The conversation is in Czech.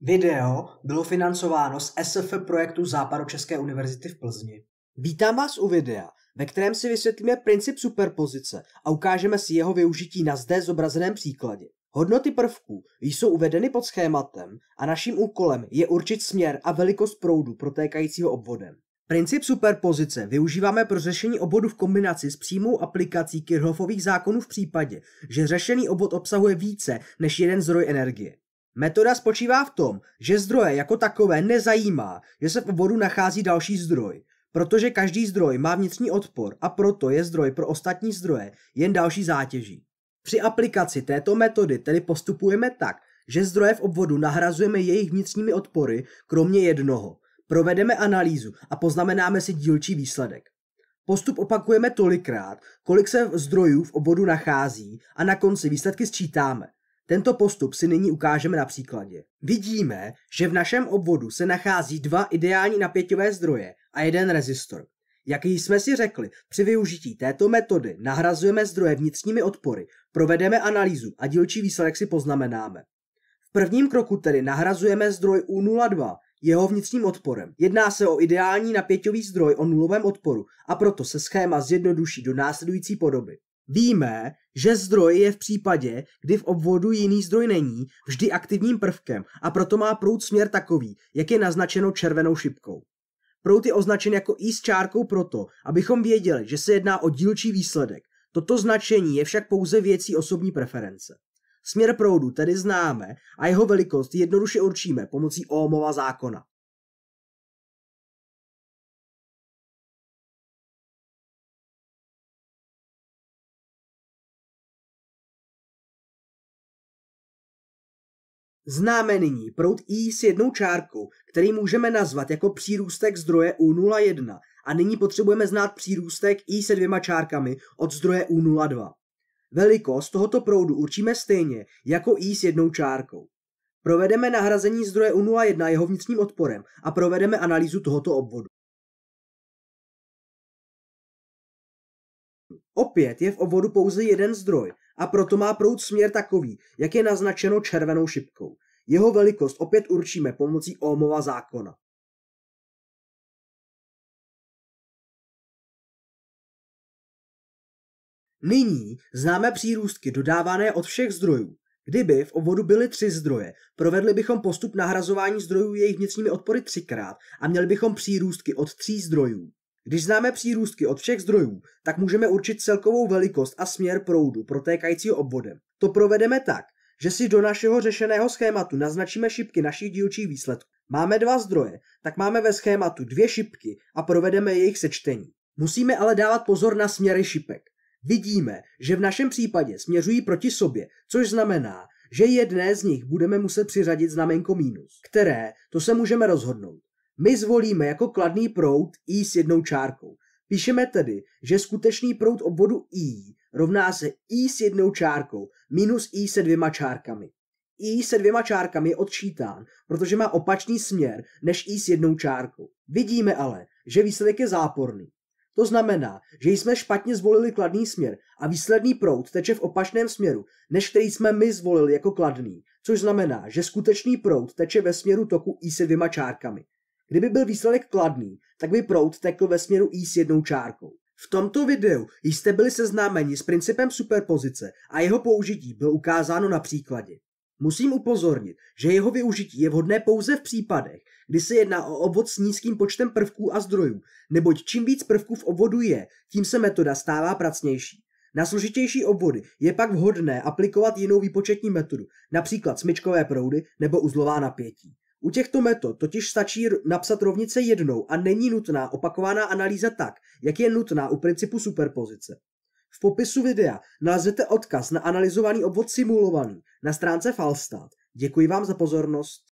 Video bylo financováno z SF projektu Západočeské univerzity v Plzni. Vítám vás u videa, ve kterém si vysvětlíme princip superpozice a ukážeme si jeho využití na zde zobrazeném příkladě. Hodnoty prvků jsou uvedeny pod schématem a naším úkolem je určit směr a velikost proudu protékajícího obvodem. Princip superpozice využíváme pro řešení obvodu v kombinaci s přímou aplikací Kirchhoffových zákonů v případě, že řešený obvod obsahuje více než jeden zdroj energie. Metoda spočívá v tom, že zdroje jako takové nezajímá, že se v obvodu nachází další zdroj, protože každý zdroj má vnitřní odpor a proto je zdroj pro ostatní zdroje jen další zátěží. Při aplikaci této metody tedy postupujeme tak, že zdroje v obvodu nahrazujeme jejich vnitřními odpory, kromě jednoho. Provedeme analýzu a poznamenáme si dílčí výsledek. Postup opakujeme tolikrát, kolik se zdrojů v obvodu nachází a na konci výsledky sčítáme. Tento postup si nyní ukážeme na příkladě. Vidíme, že v našem obvodu se nachází dva ideální napěťové zdroje a jeden rezistor. Jak jsme si řekli, při využití této metody nahrazujeme zdroje vnitřními odpory, provedeme analýzu a dílčí výsledek si poznamenáme. V prvním kroku tedy nahrazujeme zdroj U02 jeho vnitřním odporem. Jedná se o ideální napěťový zdroj o nulovém odporu a proto se schéma zjednoduší do následující podoby. Víme, že zdroj je v případě, kdy v obvodu jiný zdroj není, vždy aktivním prvkem a proto má proud směr takový, jak je naznačeno červenou šipkou. Proud je označen jako i s čárkou proto, abychom věděli, že se jedná o dílčí výsledek. Toto značení je však pouze věcí osobní preference. Směr proudu tedy známe a jeho velikost jednoduše určíme pomocí Ohmova zákona. Známe nyní proud I s jednou čárkou, který můžeme nazvat jako přírůstek zdroje U01 a nyní potřebujeme znát přírůstek I se dvěma čárkami od zdroje U02. Velikost tohoto proudu určíme stejně jako I s jednou čárkou. Provedeme nahrazení zdroje U01 jeho vnitřním odporem a provedeme analýzu tohoto obvodu. Opět je v obvodu pouze jeden zdroj a proto má proud směr takový, jak je naznačeno červenou šipkou. Jeho velikost opět určíme pomocí Ohmova zákona. Nyní známe přírůstky dodávané od všech zdrojů. Kdyby v obvodu byly tři zdroje, provedli bychom postup nahrazování zdrojů jejich vnitřními odpory třikrát a měli bychom přírůstky od tří zdrojů. Když známe přírůstky od všech zdrojů, tak můžeme určit celkovou velikost a směr proudu protékajícího obvodem. To provedeme tak, že si do našeho řešeného schématu naznačíme šipky našich dílčích výsledků. Máme dva zdroje, tak máme ve schématu dvě šipky a provedeme jejich sečtení. Musíme ale dávat pozor na směry šipek. Vidíme, že v našem případě směřují proti sobě, což znamená, že jedné z nich budeme muset přiřadit znamenko mínus, které, to se můžeme rozhodnout. My zvolíme jako kladný proud i s jednou čárkou. Píšeme tedy, že skutečný proud obvodu i rovná se i s jednou čárkou minus i se dvěma čárkami. I se dvěma čárkami je odčítán, protože má opačný směr než i s jednou čárkou. Vidíme ale, že výsledek je záporný. To znamená, že jsme špatně zvolili kladný směr a výsledný proud teče v opačném směru, než který jsme my zvolili jako kladný, což znamená, že skutečný proud teče ve směru toku i se dvěma čárkami. Kdyby byl výsledek kladný, tak by proud tekl ve směru i s jednou čárkou. V tomto videu jste byli seznámeni s principem superpozice a jeho použití bylo ukázáno na příkladě. Musím upozornit, že jeho využití je vhodné pouze v případech, kdy se jedná o obvod s nízkým počtem prvků a zdrojů, neboť čím víc prvků v obvodu je, tím se metoda stává pracnější. Na složitější obvody je pak vhodné aplikovat jinou výpočetní metodu, například smyčkové proudy nebo uzlová napětí. U těchto metod totiž stačí napsat rovnice jednou a není nutná opakovaná analýza tak, jak je nutná u principu superpozice. V popisu videa nalezete odkaz na analyzovaný obvod simulovaný na stránce Falstad. Děkuji vám za pozornost.